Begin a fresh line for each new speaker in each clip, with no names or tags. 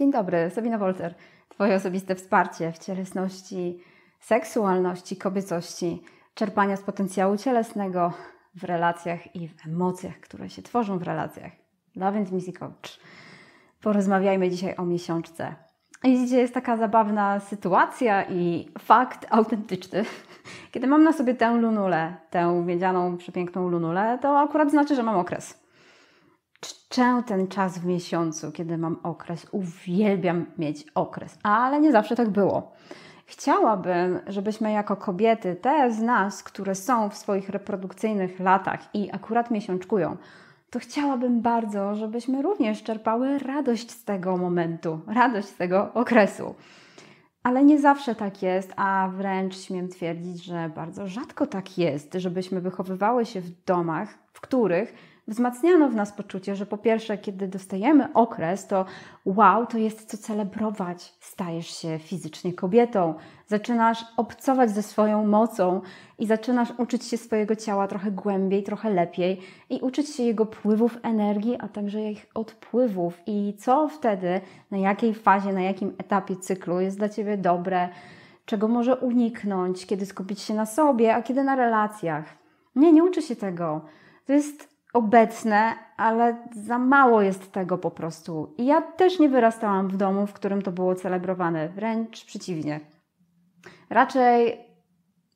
Dzień dobry, Sabina Wolter. Twoje osobiste wsparcie w cielesności, seksualności, kobiecości, czerpania z potencjału cielesnego w relacjach i w emocjach, które się tworzą w relacjach. Love and Music Coach. Porozmawiajmy dzisiaj o miesiączce. I dzisiaj jest taka zabawna sytuacja i fakt autentyczny. Kiedy mam na sobie tę lunulę, tę miedzianą, przepiękną lunulę, to akurat znaczy, że mam okres szczę ten czas w miesiącu, kiedy mam okres. Uwielbiam mieć okres, ale nie zawsze tak było. Chciałabym, żebyśmy jako kobiety, te z nas, które są w swoich reprodukcyjnych latach i akurat miesiączkują, to chciałabym bardzo, żebyśmy również czerpały radość z tego momentu, radość z tego okresu. Ale nie zawsze tak jest, a wręcz śmiem twierdzić, że bardzo rzadko tak jest, żebyśmy wychowywały się w domach, w których wzmacniano w nas poczucie, że po pierwsze, kiedy dostajemy okres, to wow, to jest co celebrować. Stajesz się fizycznie kobietą, zaczynasz obcować ze swoją mocą i zaczynasz uczyć się swojego ciała trochę głębiej, trochę lepiej i uczyć się jego pływów energii, a także ich odpływów. I co wtedy, na jakiej fazie, na jakim etapie cyklu jest dla ciebie dobre, czego może uniknąć, kiedy skupić się na sobie, a kiedy na relacjach. Nie, nie uczy się tego. To jest obecne, ale za mało jest tego po prostu. I ja też nie wyrastałam w domu, w którym to było celebrowane, wręcz przeciwnie. Raczej,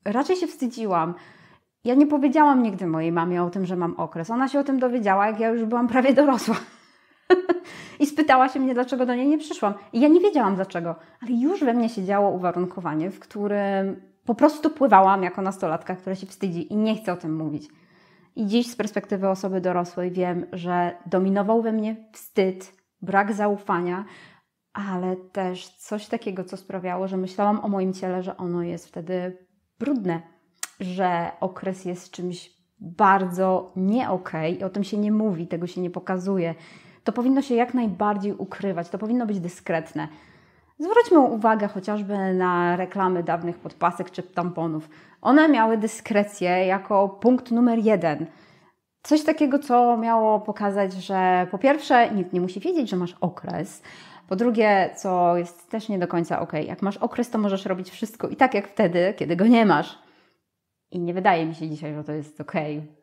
raczej się wstydziłam. Ja nie powiedziałam nigdy mojej mamie o tym, że mam okres. Ona się o tym dowiedziała, jak ja już byłam prawie dorosła. I spytała się mnie, dlaczego do niej nie przyszłam. I ja nie wiedziałam dlaczego, ale już we mnie siedziało uwarunkowanie, w którym po prostu pływałam jako nastolatka, która się wstydzi i nie chce o tym mówić. I dziś z perspektywy osoby dorosłej wiem, że dominował we mnie wstyd, brak zaufania, ale też coś takiego, co sprawiało, że myślałam o moim ciele, że ono jest wtedy brudne, że okres jest czymś bardzo nie okay, i o tym się nie mówi, tego się nie pokazuje. To powinno się jak najbardziej ukrywać, to powinno być dyskretne. Zwróćmy uwagę chociażby na reklamy dawnych podpasek czy tamponów. One miały dyskrecję jako punkt numer jeden. Coś takiego, co miało pokazać, że po pierwsze, nikt nie musi wiedzieć, że masz okres. Po drugie, co jest też nie do końca ok, jak masz okres, to możesz robić wszystko i tak jak wtedy, kiedy go nie masz. I nie wydaje mi się dzisiaj, że to jest ok,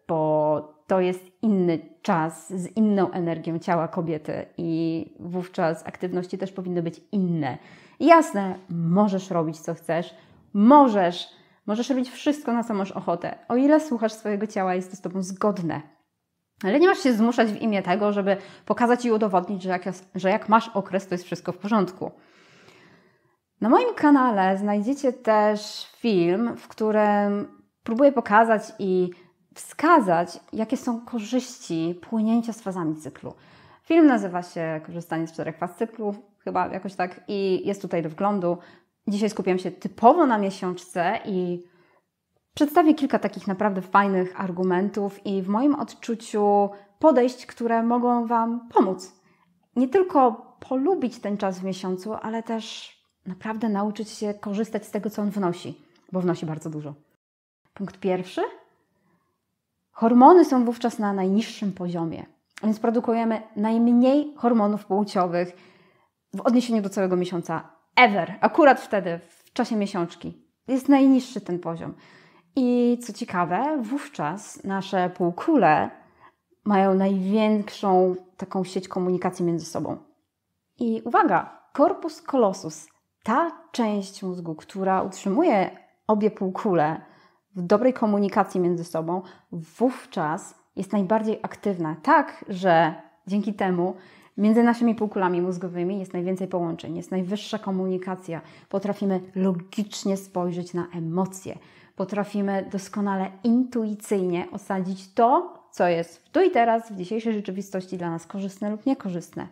bo to jest inny czas z inną energią ciała kobiety i wówczas aktywności też powinny być inne. jasne, możesz robić co chcesz, możesz, możesz robić wszystko na samą ochotę, o ile słuchasz swojego ciała i jest to z tobą zgodne. Ale nie masz się zmuszać w imię tego, żeby pokazać i udowodnić, że jak, że jak masz okres, to jest wszystko w porządku. Na moim kanale znajdziecie też film, w którym próbuję pokazać i wskazać, jakie są korzyści płynięcia z fazami cyklu. Film nazywa się Korzystanie z czterech faz cyklu, chyba jakoś tak, i jest tutaj do wglądu. Dzisiaj skupiam się typowo na miesiączce i przedstawię kilka takich naprawdę fajnych argumentów i w moim odczuciu podejść, które mogą Wam pomóc. Nie tylko polubić ten czas w miesiącu, ale też naprawdę nauczyć się korzystać z tego, co on wnosi, bo wnosi bardzo dużo. Punkt pierwszy – Hormony są wówczas na najniższym poziomie, więc produkujemy najmniej hormonów płciowych w odniesieniu do całego miesiąca ever. Akurat wtedy, w czasie miesiączki, jest najniższy ten poziom. I co ciekawe, wówczas nasze półkule mają największą taką sieć komunikacji między sobą. I uwaga, korpus kolosus, ta część mózgu, która utrzymuje obie półkule, w dobrej komunikacji między sobą, wówczas jest najbardziej aktywna. Tak, że dzięki temu między naszymi półkulami mózgowymi jest najwięcej połączeń, jest najwyższa komunikacja. Potrafimy logicznie spojrzeć na emocje, potrafimy doskonale intuicyjnie osadzić to, co jest w tu i teraz, w dzisiejszej rzeczywistości dla nas korzystne lub niekorzystne.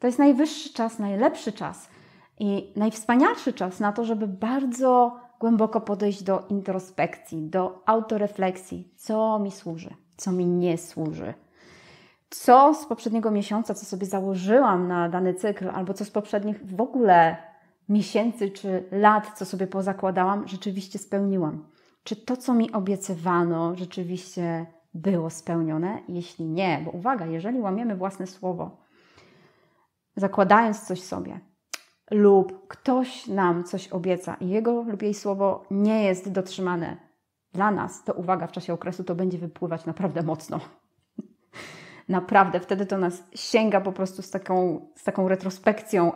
To jest najwyższy czas, najlepszy czas i najwspanialszy czas na to, żeby bardzo głęboko podejść do introspekcji, do autorefleksji, co mi służy, co mi nie służy. Co z poprzedniego miesiąca, co sobie założyłam na dany cykl, albo co z poprzednich w ogóle miesięcy czy lat, co sobie pozakładałam, rzeczywiście spełniłam. Czy to, co mi obiecywano, rzeczywiście było spełnione? Jeśli nie, bo uwaga, jeżeli łamiemy własne słowo, zakładając coś sobie, lub ktoś nam coś obieca i jego lub jej słowo nie jest dotrzymane dla nas, to uwaga, w czasie okresu to będzie wypływać naprawdę mocno. naprawdę, wtedy to nas sięga po prostu z taką, z taką retrospekcją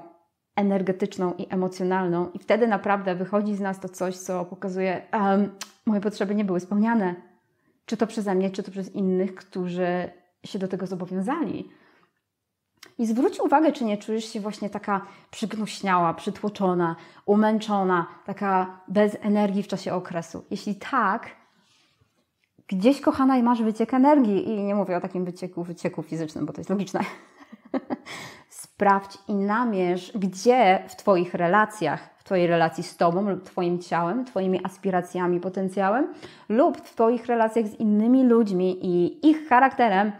energetyczną i emocjonalną, i wtedy naprawdę wychodzi z nas to coś, co pokazuje, um, moje potrzeby nie były spełniane. Czy to przeze mnie, czy to przez innych, którzy się do tego zobowiązali. I zwróć uwagę, czy nie czujesz się właśnie taka przygnuśniała, przytłoczona, umęczona, taka bez energii w czasie okresu. Jeśli tak, gdzieś kochana i masz wyciek energii. I nie mówię o takim wycieku, wycieku fizycznym, bo to jest logiczne. Sprawdź i namierz, gdzie w Twoich relacjach, w Twojej relacji z Tobą lub Twoim ciałem, Twoimi aspiracjami, potencjałem, lub w Twoich relacjach z innymi ludźmi i ich charakterem,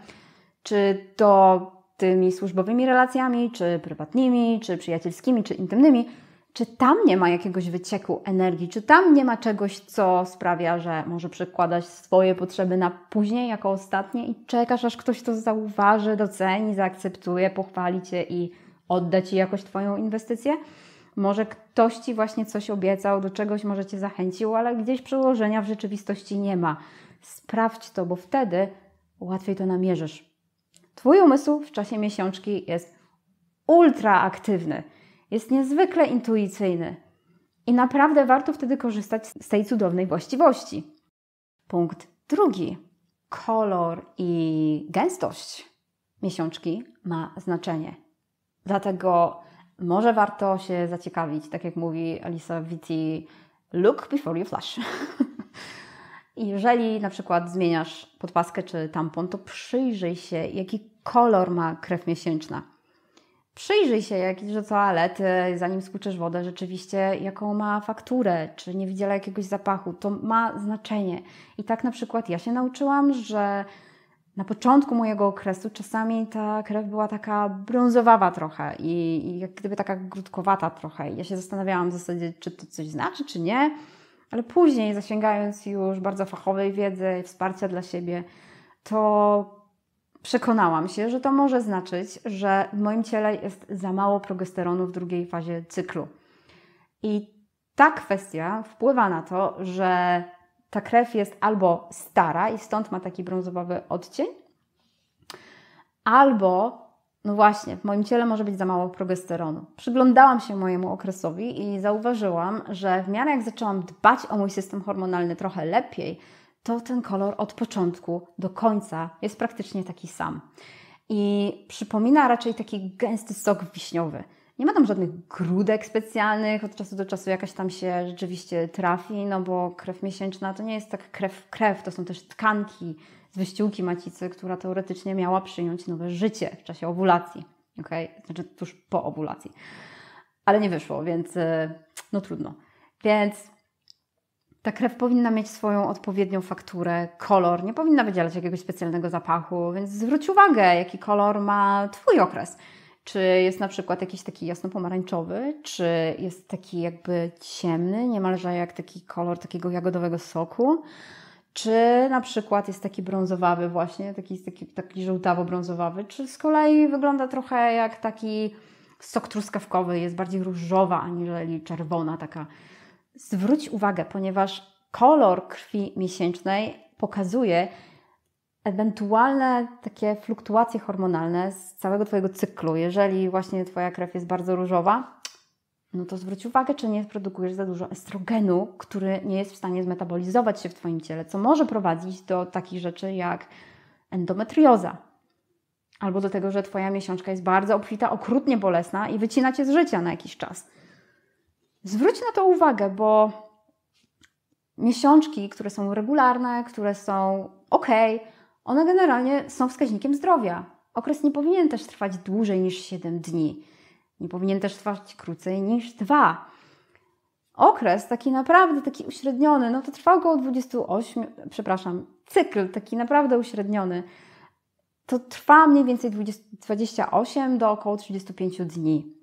czy to tymi służbowymi relacjami, czy prywatnymi, czy przyjacielskimi, czy intymnymi, czy tam nie ma jakiegoś wycieku energii, czy tam nie ma czegoś, co sprawia, że może przekładać swoje potrzeby na później jako ostatnie i czekasz, aż ktoś to zauważy, doceni, zaakceptuje, pochwali cię i odda ci jakoś Twoją inwestycję. Może ktoś Ci właśnie coś obiecał, do czegoś może Cię zachęcił, ale gdzieś przełożenia w rzeczywistości nie ma. Sprawdź to, bo wtedy łatwiej to namierzysz. Twój umysł w czasie miesiączki jest ultraaktywny, jest niezwykle intuicyjny i naprawdę warto wtedy korzystać z tej cudownej właściwości. Punkt drugi. Kolor i gęstość miesiączki ma znaczenie. Dlatego może warto się zaciekawić, tak jak mówi Alisa Vitti, look before you flash. Jeżeli na przykład zmieniasz podpaskę czy tampon, to przyjrzyj się, jaki kolor ma krew miesięczna. Przyjrzyj się, jak idziesz do toalety, zanim skuczesz wodę, rzeczywiście jaką ma fakturę, czy nie widziała jakiegoś zapachu. To ma znaczenie. I tak na przykład ja się nauczyłam, że na początku mojego okresu czasami ta krew była taka brązowawa trochę i, i jak gdyby taka grudkowata trochę. Ja się zastanawiałam w zasadzie, czy to coś znaczy, czy nie ale później zasięgając już bardzo fachowej wiedzy i wsparcia dla siebie, to przekonałam się, że to może znaczyć, że w moim ciele jest za mało progesteronu w drugiej fazie cyklu. I ta kwestia wpływa na to, że ta krew jest albo stara i stąd ma taki brązowy odcień, albo no właśnie, w moim ciele może być za mało progesteronu. Przyglądałam się mojemu okresowi i zauważyłam, że w miarę jak zaczęłam dbać o mój system hormonalny trochę lepiej, to ten kolor od początku do końca jest praktycznie taki sam. I przypomina raczej taki gęsty sok wiśniowy. Nie ma tam żadnych grudek specjalnych, od czasu do czasu jakaś tam się rzeczywiście trafi, no bo krew miesięczna to nie jest tak krew, krew, to są też tkanki, z wyściółki macicy, która teoretycznie miała przyjąć nowe życie w czasie owulacji. Okay? Znaczy tuż po owulacji. Ale nie wyszło, więc e, no trudno. Więc ta krew powinna mieć swoją odpowiednią fakturę, kolor, nie powinna wydzielać jakiegoś specjalnego zapachu, więc zwróć uwagę, jaki kolor ma Twój okres. Czy jest na przykład jakiś taki jasno-pomarańczowy, czy jest taki jakby ciemny, niemalże jak taki kolor takiego jagodowego soku czy na przykład jest taki brązowawy właśnie, taki, taki, taki żółtawo-brązowawy, czy z kolei wygląda trochę jak taki sok truskawkowy, jest bardziej różowa aniżeli czerwona taka. Zwróć uwagę, ponieważ kolor krwi miesięcznej pokazuje ewentualne takie fluktuacje hormonalne z całego Twojego cyklu. Jeżeli właśnie Twoja krew jest bardzo różowa, no to zwróć uwagę, czy nie produkujesz za dużo estrogenu, który nie jest w stanie zmetabolizować się w Twoim ciele, co może prowadzić do takich rzeczy jak endometrioza. Albo do tego, że Twoja miesiączka jest bardzo obfita, okrutnie bolesna i wycina Cię z życia na jakiś czas. Zwróć na to uwagę, bo miesiączki, które są regularne, które są ok, one generalnie są wskaźnikiem zdrowia. Okres nie powinien też trwać dłużej niż 7 dni. Nie powinien też trwać krócej niż dwa. Okres taki naprawdę taki uśredniony, no to trwa około 28, przepraszam, cykl taki naprawdę uśredniony, to trwa mniej więcej 20, 28 do około 35 dni.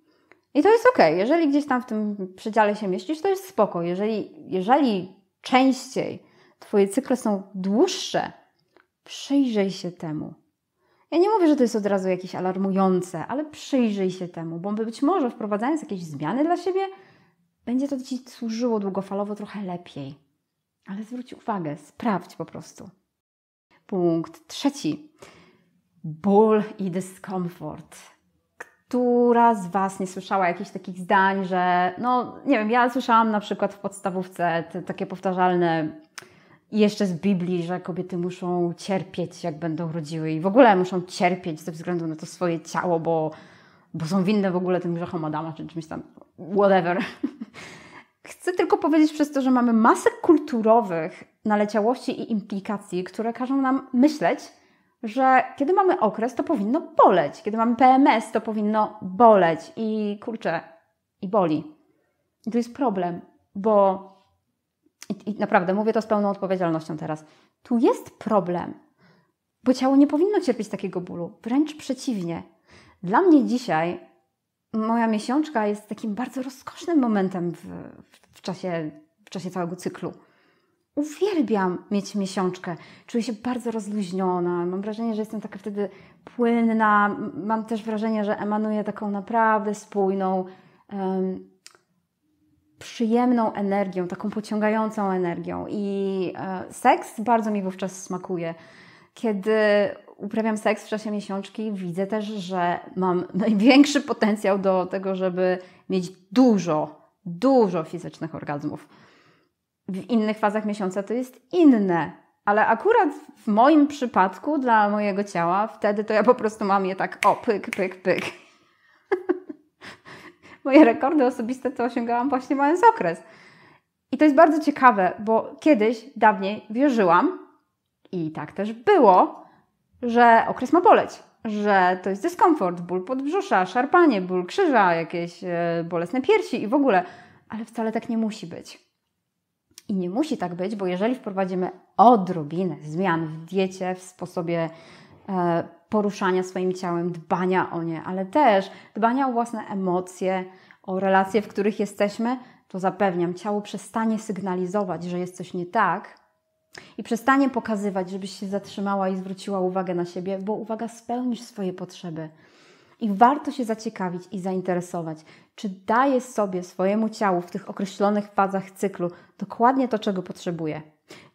I to jest ok, jeżeli gdzieś tam w tym przedziale się mieścisz, to jest spoko. Jeżeli, jeżeli częściej Twoje cykle są dłuższe, przyjrzyj się temu. Ja nie mówię, że to jest od razu jakieś alarmujące, ale przyjrzyj się temu, bo być może wprowadzając jakieś zmiany dla siebie, będzie to Ci służyło długofalowo trochę lepiej. Ale zwróć uwagę, sprawdź po prostu. Punkt trzeci. Ból i dyskomfort. Która z Was nie słyszała jakichś takich zdań, że, no nie wiem, ja słyszałam na przykład w podstawówce te takie powtarzalne i jeszcze z Biblii, że kobiety muszą cierpieć, jak będą rodziły, i w ogóle muszą cierpieć ze względu na to swoje ciało, bo, bo są winne w ogóle tym grzechom Adama, czy czymś tam, whatever. Chcę tylko powiedzieć przez to, że mamy masę kulturowych naleciałości i implikacji, które każą nam myśleć, że kiedy mamy okres, to powinno boleć. Kiedy mamy PMS, to powinno boleć. I kurczę, i boli. I to jest problem, bo i, i naprawdę mówię to z pełną odpowiedzialnością teraz, tu jest problem, bo ciało nie powinno cierpieć takiego bólu, wręcz przeciwnie. Dla mnie dzisiaj moja miesiączka jest takim bardzo rozkosznym momentem w, w, czasie, w czasie całego cyklu. Uwielbiam mieć miesiączkę. Czuję się bardzo rozluźniona. Mam wrażenie, że jestem taka wtedy płynna. Mam też wrażenie, że emanuję taką naprawdę spójną, um, przyjemną energią, taką pociągającą energią. I e, seks bardzo mi wówczas smakuje. Kiedy uprawiam seks w czasie miesiączki, widzę też, że mam największy potencjał do tego, żeby mieć dużo, dużo fizycznych orgazmów. W innych fazach miesiąca to jest inne, ale akurat w moim przypadku, dla mojego ciała, wtedy to ja po prostu mam je tak o, pyk, pyk, pyk moje rekordy osobiste to osiągałam właśnie mając okres. I to jest bardzo ciekawe, bo kiedyś, dawniej wierzyłam, i tak też było, że okres ma boleć, że to jest dyskomfort, ból podbrzusza, szarpanie, ból krzyża, jakieś e, bolesne piersi i w ogóle, ale wcale tak nie musi być. I nie musi tak być, bo jeżeli wprowadzimy odrobinę zmian w diecie, w sposobie e, poruszania swoim ciałem, dbania o nie, ale też dbania o własne emocje, o relacje, w których jesteśmy, to zapewniam, ciało przestanie sygnalizować, że jest coś nie tak i przestanie pokazywać, żebyś się zatrzymała i zwróciła uwagę na siebie, bo uwaga, spełnisz swoje potrzeby. I warto się zaciekawić i zainteresować, czy daje sobie swojemu ciału w tych określonych fazach cyklu dokładnie to, czego potrzebuje.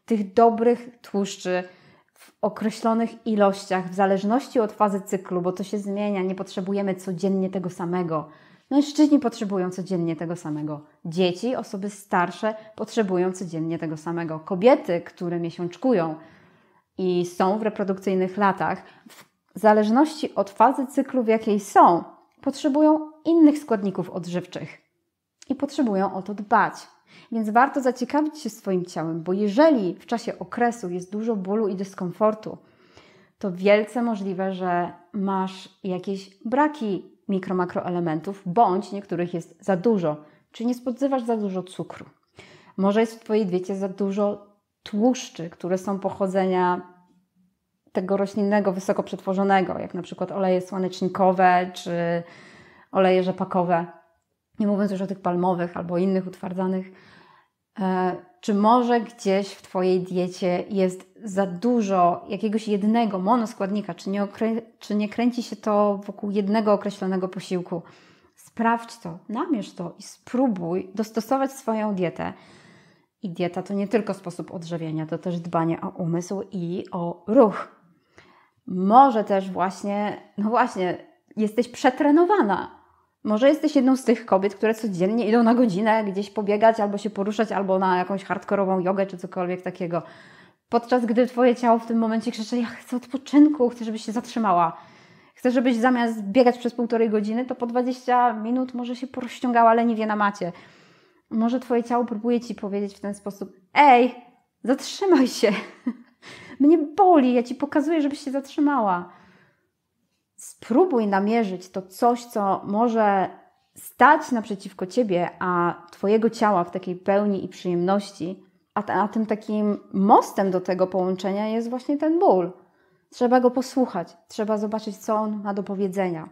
Tych dobrych tłuszczy, w określonych ilościach, w zależności od fazy cyklu, bo to się zmienia, nie potrzebujemy codziennie tego samego. Mężczyźni potrzebują codziennie tego samego. Dzieci, osoby starsze potrzebują codziennie tego samego. Kobiety, które miesiączkują i są w reprodukcyjnych latach, w zależności od fazy cyklu, w jakiej są, potrzebują innych składników odżywczych i potrzebują o to dbać. Więc warto zaciekawić się swoim ciałem, bo jeżeli w czasie okresu jest dużo bólu i dyskomfortu, to wielce możliwe, że masz jakieś braki mikro-makroelementów, bądź niektórych jest za dużo, czy nie spodziewasz za dużo cukru. Może jest w Twojej diecie za dużo tłuszczy, które są pochodzenia tego roślinnego, wysoko przetworzonego, jak na przykład oleje słonecznikowe czy oleje rzepakowe nie mówiąc już o tych palmowych albo innych utwardzanych, e, czy może gdzieś w Twojej diecie jest za dużo jakiegoś jednego monoskładnika, czy nie, czy nie kręci się to wokół jednego określonego posiłku? Sprawdź to, namierz to i spróbuj dostosować swoją dietę. I dieta to nie tylko sposób odżywiania, to też dbanie o umysł i o ruch. Może też właśnie, no właśnie, jesteś przetrenowana, może jesteś jedną z tych kobiet, które codziennie idą na godzinę gdzieś pobiegać, albo się poruszać, albo na jakąś hardkorową jogę czy cokolwiek takiego. Podczas gdy Twoje ciało w tym momencie krzyczy: Ja chcę odpoczynku, chcę, żebyś się zatrzymała. Chcę, żebyś zamiast biegać przez półtorej godziny, to po 20 minut może się porozciągała leniwie na macie. Może Twoje ciało próbuje Ci powiedzieć w ten sposób: Ej, zatrzymaj się! Mnie boli, ja Ci pokazuję, żebyś się zatrzymała spróbuj namierzyć to coś, co może stać naprzeciwko ciebie, a twojego ciała w takiej pełni i przyjemności. A, a tym takim mostem do tego połączenia jest właśnie ten ból. Trzeba go posłuchać, trzeba zobaczyć, co on ma do powiedzenia.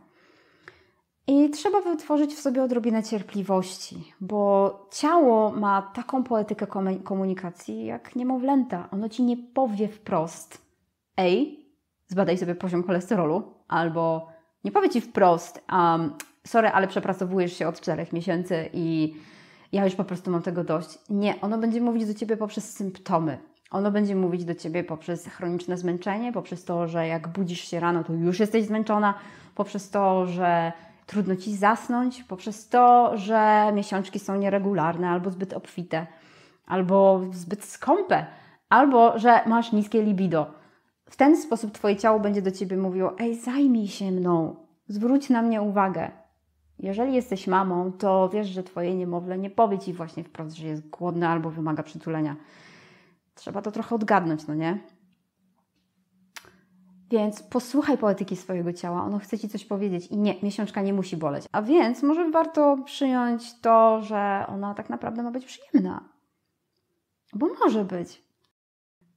I trzeba wytworzyć w sobie odrobinę cierpliwości, bo ciało ma taką poetykę komunikacji jak niemowlęta. Ono ci nie powie wprost: Ej, zbadaj sobie poziom cholesterolu, albo nie powie ci wprost, um, sorry, ale przepracowujesz się od czterech miesięcy i ja już po prostu mam tego dość. Nie, ono będzie mówić do ciebie poprzez symptomy. Ono będzie mówić do ciebie poprzez chroniczne zmęczenie, poprzez to, że jak budzisz się rano, to już jesteś zmęczona, poprzez to, że trudno ci zasnąć, poprzez to, że miesiączki są nieregularne albo zbyt obfite, albo zbyt skąpe, albo że masz niskie libido. W ten sposób Twoje ciało będzie do Ciebie mówiło: Ej, zajmij się mną, zwróć na mnie uwagę. Jeżeli jesteś mamą, to wiesz, że Twoje niemowlę nie powie Ci właśnie wprost, że jest głodne albo wymaga przytulenia. Trzeba to trochę odgadnąć, no nie? Więc posłuchaj poetyki swojego ciała, ono chce ci coś powiedzieć i nie, miesiączka nie musi boleć. A więc może warto przyjąć to, że ona tak naprawdę ma być przyjemna. Bo może być.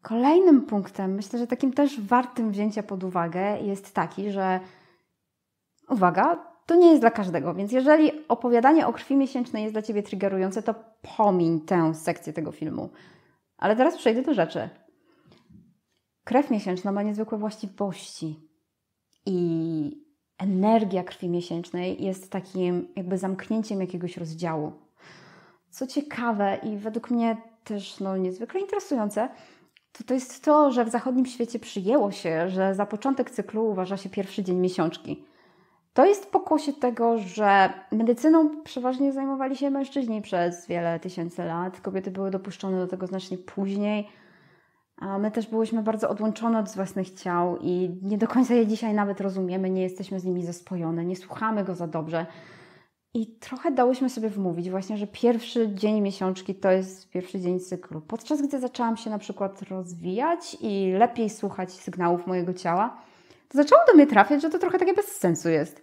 Kolejnym punktem, myślę, że takim też wartym wzięcia pod uwagę jest taki, że uwaga, to nie jest dla każdego, więc jeżeli opowiadanie o krwi miesięcznej jest dla Ciebie triggerujące, to pomiń tę sekcję tego filmu. Ale teraz przejdę do rzeczy. Krew miesięczna ma niezwykłe właściwości i energia krwi miesięcznej jest takim jakby zamknięciem jakiegoś rozdziału. Co ciekawe i według mnie też no, niezwykle interesujące, to to jest to, że w zachodnim świecie przyjęło się, że za początek cyklu uważa się pierwszy dzień miesiączki. To jest pokłosie tego, że medycyną przeważnie zajmowali się mężczyźni przez wiele tysięcy lat. Kobiety były dopuszczone do tego znacznie później. A my też byłyśmy bardzo odłączone od własnych ciał i nie do końca je dzisiaj nawet rozumiemy, nie jesteśmy z nimi zaspojone, nie słuchamy go za dobrze. I trochę dałyśmy sobie wmówić właśnie, że pierwszy dzień miesiączki to jest pierwszy dzień cyklu. Podczas gdy zaczęłam się na przykład rozwijać i lepiej słuchać sygnałów mojego ciała, to zaczęło do mnie trafiać, że to trochę takie bez sensu jest.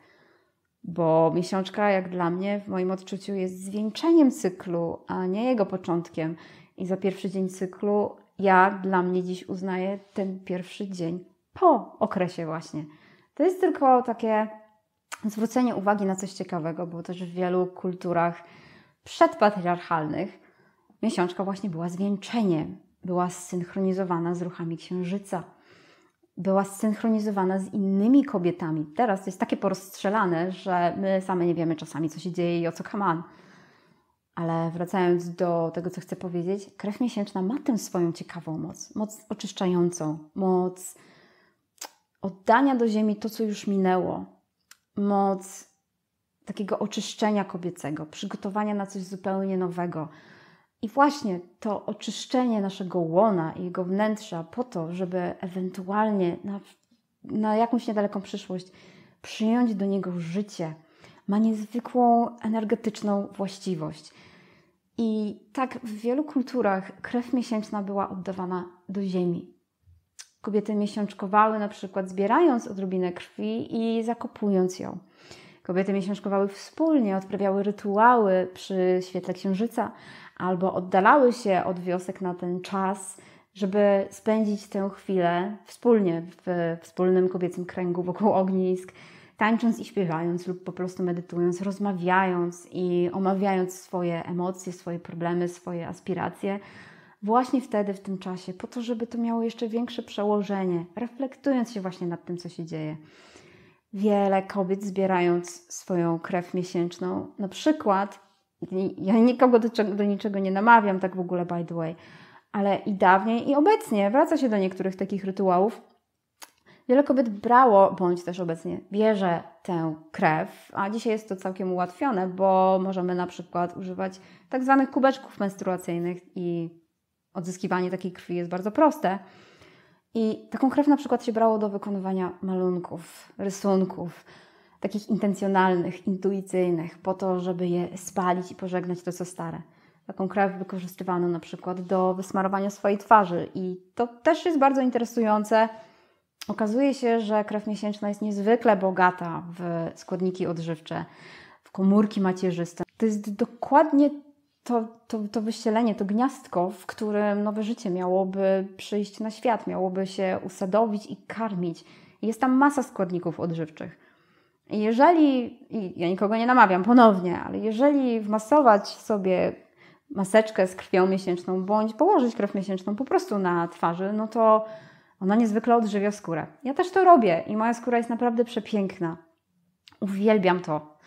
Bo miesiączka, jak dla mnie, w moim odczuciu, jest zwieńczeniem cyklu, a nie jego początkiem. I za pierwszy dzień cyklu ja dla mnie dziś uznaję ten pierwszy dzień po okresie właśnie. To jest tylko takie zwrócenie uwagi na coś ciekawego, bo też w wielu kulturach przedpatriarchalnych miesiączka właśnie była zwieńczeniem, była zsynchronizowana z ruchami księżyca, była zsynchronizowana z innymi kobietami. Teraz to jest takie porozstrzelane, że my same nie wiemy czasami, co się dzieje i o co kaman. Ale wracając do tego, co chcę powiedzieć, krew miesięczna ma tę swoją ciekawą moc, moc oczyszczającą, moc oddania do ziemi to, co już minęło, moc takiego oczyszczenia kobiecego, przygotowania na coś zupełnie nowego. I właśnie to oczyszczenie naszego łona i jego wnętrza po to, żeby ewentualnie na, na jakąś niedaleką przyszłość przyjąć do niego życie, ma niezwykłą energetyczną właściwość. I tak w wielu kulturach krew miesięczna była oddawana do ziemi, Kobiety miesiączkowały na przykład zbierając odrobinę krwi i zakopując ją. Kobiety miesiączkowały wspólnie, odprawiały rytuały przy świetle księżyca albo oddalały się od wiosek na ten czas, żeby spędzić tę chwilę wspólnie w wspólnym kobiecym kręgu wokół ognisk, tańcząc i śpiewając lub po prostu medytując, rozmawiając i omawiając swoje emocje, swoje problemy, swoje aspiracje właśnie wtedy, w tym czasie, po to, żeby to miało jeszcze większe przełożenie, reflektując się właśnie nad tym, co się dzieje. Wiele kobiet zbierając swoją krew miesięczną, na przykład, ja nikogo do, do niczego nie namawiam, tak w ogóle, by the way, ale i dawniej, i obecnie wraca się do niektórych takich rytuałów. Wiele kobiet brało, bądź też obecnie bierze tę krew, a dzisiaj jest to całkiem ułatwione, bo możemy na przykład używać tak zwanych kubeczków menstruacyjnych i odzyskiwanie takiej krwi jest bardzo proste. I taką krew na przykład się brało do wykonywania malunków, rysunków, takich intencjonalnych, intuicyjnych, po to, żeby je spalić i pożegnać to, co stare. Taką krew wykorzystywano na przykład do wysmarowania swojej twarzy, i to też jest bardzo interesujące. Okazuje się, że krew miesięczna jest niezwykle bogata w składniki odżywcze, w komórki macierzyste. To jest dokładnie to, to, to to gniazdko, w którym nowe życie miałoby przyjść na świat, miałoby się usadowić i karmić. Jest tam masa składników odżywczych. Jeżeli, ja nikogo nie namawiam ponownie, ale jeżeli wmasować sobie maseczkę z krwią miesięczną, bądź położyć krew miesięczną po prostu na twarzy, no to ona niezwykle odżywia skórę. Ja też to robię i moja skóra jest naprawdę przepiękna. Uwielbiam to.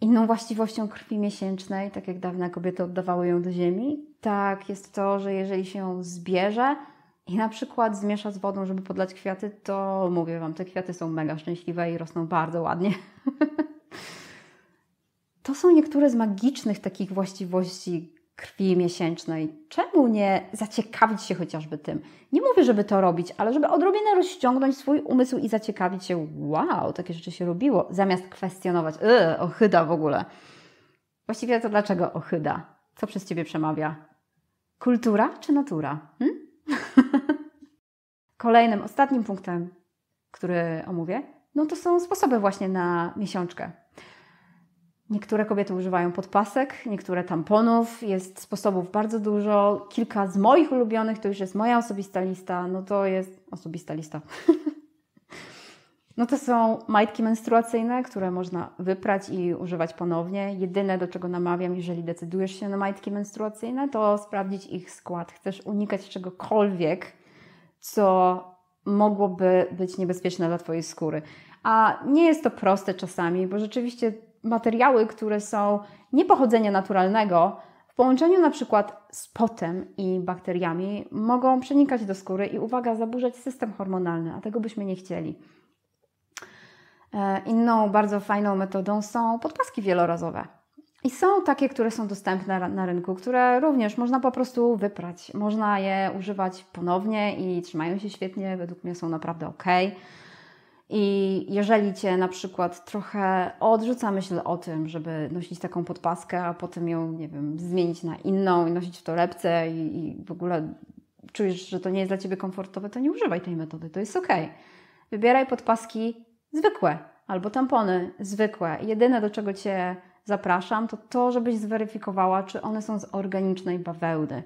Inną właściwością krwi miesięcznej, tak jak dawne kobiety oddawały ją do ziemi, tak jest to, że jeżeli się ją zbierze i na przykład zmiesza z wodą, żeby podlać kwiaty, to mówię Wam, te kwiaty są mega szczęśliwe i rosną bardzo ładnie. to są niektóre z magicznych takich właściwości krwi miesięcznej. Czemu nie zaciekawić się chociażby tym? Nie mówię, żeby to robić, ale żeby odrobinę rozciągnąć swój umysł i zaciekawić się, wow, takie rzeczy się robiło, zamiast kwestionować, yy, ohyda w ogóle. Właściwie to dlaczego ohyda? Co przez Ciebie przemawia? Kultura czy natura? Hmm? Kolejnym, ostatnim punktem, który omówię, no to są sposoby właśnie na miesiączkę. Niektóre kobiety używają podpasek, niektóre tamponów, jest sposobów bardzo dużo. Kilka z moich ulubionych to już jest moja osobista lista, no to jest osobista lista. no to są majtki menstruacyjne, które można wyprać i używać ponownie. Jedyne do czego namawiam, jeżeli decydujesz się na majtki menstruacyjne, to sprawdzić ich skład. Chcesz unikać czegokolwiek, co mogłoby być niebezpieczne dla Twojej skóry. A nie jest to proste czasami, bo rzeczywiście materiały, które są nie pochodzenia naturalnego, w połączeniu na przykład z potem i bakteriami, mogą przenikać do skóry i uwaga, zaburzać system hormonalny, a tego byśmy nie chcieli. E, inną bardzo fajną metodą są podpaski wielorazowe. I są takie, które są dostępne na rynku, które również można po prostu wyprać. Można je używać ponownie i trzymają się świetnie, według mnie są naprawdę ok. I jeżeli cię na przykład trochę odrzuca myśl o tym, żeby nosić taką podpaskę, a potem ją, nie wiem, zmienić na inną i nosić w torebce i, i w ogóle czujesz, że to nie jest dla ciebie komfortowe, to nie używaj tej metody, to jest ok. Wybieraj podpaski zwykłe albo tampony zwykłe. Jedyne, do czego cię zapraszam, to to, żebyś zweryfikowała, czy one są z organicznej bawełny.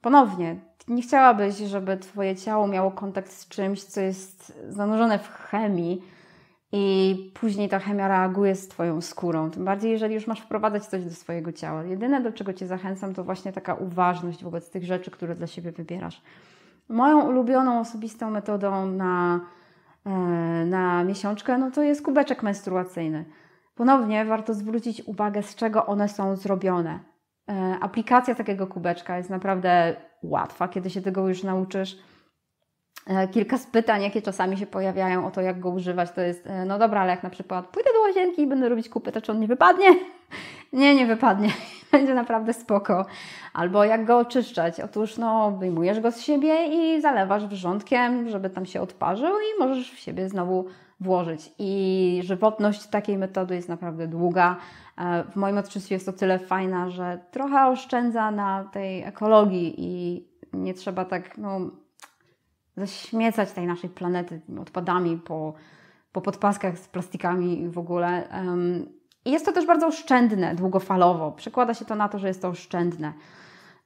Ponownie, nie chciałabyś, żeby Twoje ciało miało kontakt z czymś, co jest zanurzone w chemii i później ta chemia reaguje z Twoją skórą. Tym bardziej, jeżeli już masz wprowadzać coś do swojego ciała. Jedyne, do czego Cię zachęcam, to właśnie taka uważność wobec tych rzeczy, które dla siebie wybierasz. Moją ulubioną osobistą metodą na, e, na miesiączkę no to jest kubeczek menstruacyjny. Ponownie warto zwrócić uwagę, z czego one są zrobione. E, aplikacja takiego kubeczka jest naprawdę łatwa, kiedy się tego już nauczysz. E, kilka z pytań, jakie czasami się pojawiają o to, jak go używać, to jest, e, no dobra, ale jak na przykład pójdę do łazienki i będę robić kupy, to czy on nie wypadnie? Nie, nie wypadnie. Będzie naprawdę spoko. Albo jak go oczyszczać? Otóż, no, wyjmujesz go z siebie i zalewasz wrzątkiem, żeby tam się odparzył i możesz w siebie znowu włożyć. I żywotność takiej metody jest naprawdę długa. E, w moim odczuciu jest o tyle fajna, że trochę oszczędza na tej ekologii i nie trzeba tak no, zaśmiecać tej naszej planety odpadami po, po podpaskach z plastikami w ogóle. I jest to też bardzo oszczędne długofalowo. Przekłada się to na to, że jest to oszczędne.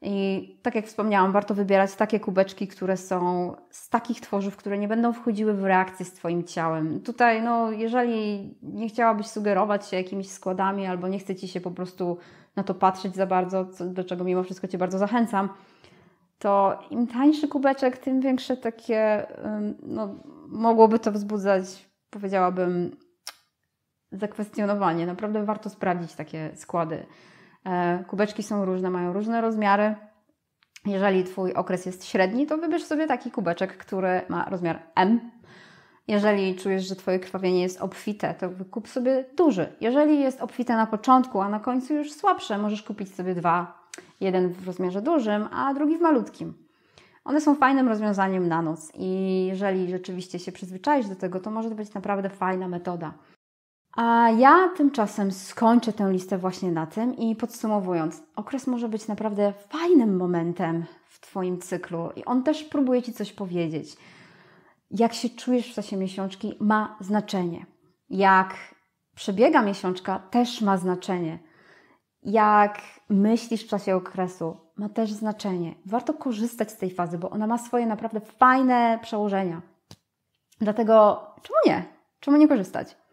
I tak jak wspomniałam, warto wybierać takie kubeczki, które są z takich tworzyw, które nie będą wchodziły w reakcję z Twoim ciałem. Tutaj, no, jeżeli nie chciałabyś sugerować się jakimiś składami, albo nie chce Ci się po prostu na to patrzeć za bardzo, do czego mimo wszystko Cię bardzo zachęcam, to im tańszy kubeczek, tym większe takie, no, mogłoby to wzbudzać, powiedziałabym, zakwestionowanie. Naprawdę warto sprawdzić takie składy. E, kubeczki są różne, mają różne rozmiary. Jeżeli Twój okres jest średni, to wybierz sobie taki kubeczek, który ma rozmiar M. Jeżeli czujesz, że Twoje krwawienie jest obfite, to kup sobie duży. Jeżeli jest obfite na początku, a na końcu już słabsze, możesz kupić sobie dwa. Jeden w rozmiarze dużym, a drugi w malutkim. One są fajnym rozwiązaniem na noc i jeżeli rzeczywiście się przyzwyczaisz do tego, to może to być naprawdę fajna metoda. A ja tymczasem skończę tę listę właśnie na tym i podsumowując, okres może być naprawdę fajnym momentem w Twoim cyklu i on też próbuje Ci coś powiedzieć. Jak się czujesz w czasie miesiączki ma znaczenie. Jak przebiega miesiączka też ma znaczenie. Jak myślisz w czasie okresu ma też znaczenie. Warto korzystać z tej fazy, bo ona ma swoje naprawdę fajne przełożenia. Dlatego czemu nie? Czemu nie korzystać?